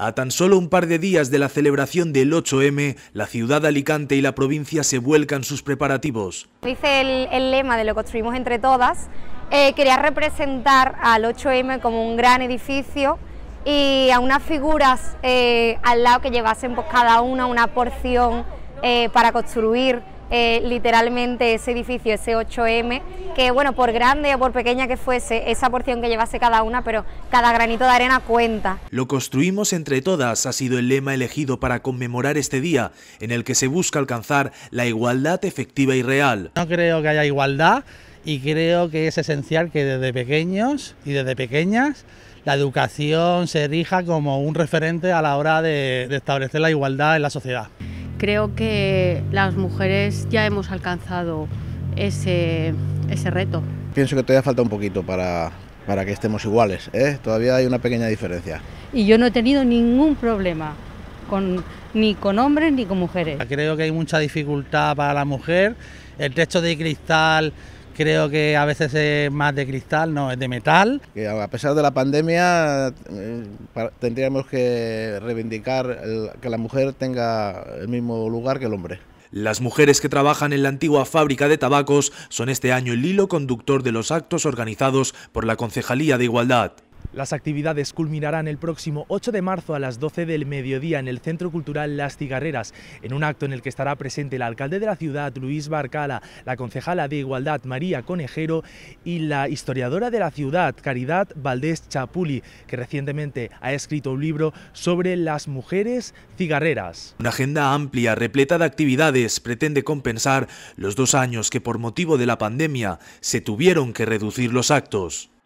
A tan solo un par de días de la celebración del 8M, la ciudad de Alicante y la provincia se vuelcan sus preparativos. Dice el, lema de lo construimos entre todas, eh, quería representar al 8M como un gran edificio y a unas figuras eh, al lado que llevasen pues, cada una una porción eh, para construir eh, literalmente ese edificio, ese 8M, que bueno, por grande o por pequeña que fuese, esa porción que llevase cada una, pero cada granito de arena cuenta. Lo construimos entre todas ha sido el lema elegido para conmemorar este día, en el que se busca alcanzar la igualdad efectiva y real. No creo que haya igualdad y creo que es esencial que desde pequeños y desde pequeñas la educación se erija como un referente a la hora de establecer la igualdad en la sociedad. Creo que las mujeres ya hemos alcanzado ese, reto. Pienso que todavía falta un poquito para, que estemos iguales, ¿eh? todavía hay una pequeña diferencia. Y yo no he tenido ningún problema, con, ni con hombres ni con mujeres. Creo que hay mucha dificultad para la mujer, el techo de cristal creo que a veces es más de cristal, no, es de metal. a pesar de la pandemia eh, tendríamos que reivindicar que la mujer tenga el mismo lugar que el hombre. Las mujeres que trabajan en la antigua fábrica de tabacos son este año el hilo conductor de los actos organizados por la Concejalía de Igualdad. Las actividades culminarán el próximo 8 de marzo a las 12 del mediodía en el Centro Cultural Las Cigarreras, en un acto en el que estará presente el alcalde de la ciudad, Luis Barcala, la concejala de Igualdad, María Conejero, y la historiadora de la ciudad, Caridad Valdés Chapuli, que recientemente ha escrito un libro sobre las mujeres cigarreras. Una agenda amplia, repleta de actividades, pretende compensar los dos años que por motivo de la pandemia se tuvieron que reducir los actos.